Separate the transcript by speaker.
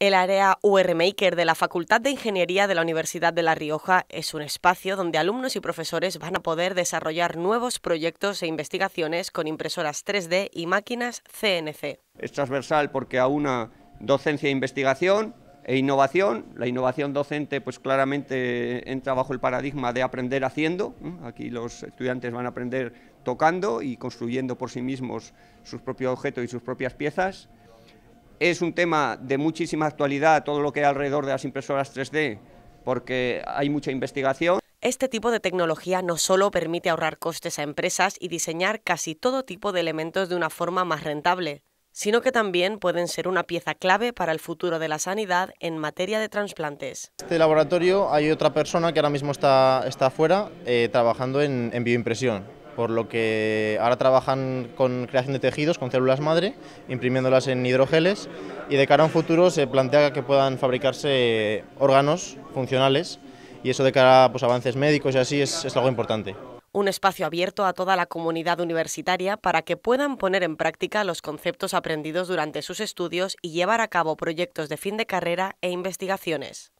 Speaker 1: El área UR Maker de la Facultad de Ingeniería de la Universidad de La Rioja es un espacio donde alumnos y profesores van a poder desarrollar nuevos proyectos e investigaciones con impresoras 3D y máquinas CNC.
Speaker 2: Es transversal porque una docencia e investigación e innovación. La innovación docente pues claramente entra bajo el paradigma de aprender haciendo. Aquí los estudiantes van a aprender tocando y construyendo por sí mismos sus propios objetos y sus propias piezas. Es un tema de muchísima actualidad todo lo que hay alrededor de las impresoras 3D, porque hay mucha investigación.
Speaker 1: Este tipo de tecnología no solo permite ahorrar costes a empresas y diseñar casi todo tipo de elementos de una forma más rentable, sino que también pueden ser una pieza clave para el futuro de la sanidad en materia de trasplantes.
Speaker 3: En este laboratorio hay otra persona que ahora mismo está, está afuera eh, trabajando en bioimpresión por lo que ahora trabajan con creación de tejidos, con células madre, imprimiéndolas en hidrogeles y de cara a un futuro se plantea que puedan fabricarse órganos funcionales y eso de cara a pues, avances médicos y así es algo importante.
Speaker 1: Un espacio abierto a toda la comunidad universitaria para que puedan poner en práctica los conceptos aprendidos durante sus estudios y llevar a cabo proyectos de fin de carrera e investigaciones.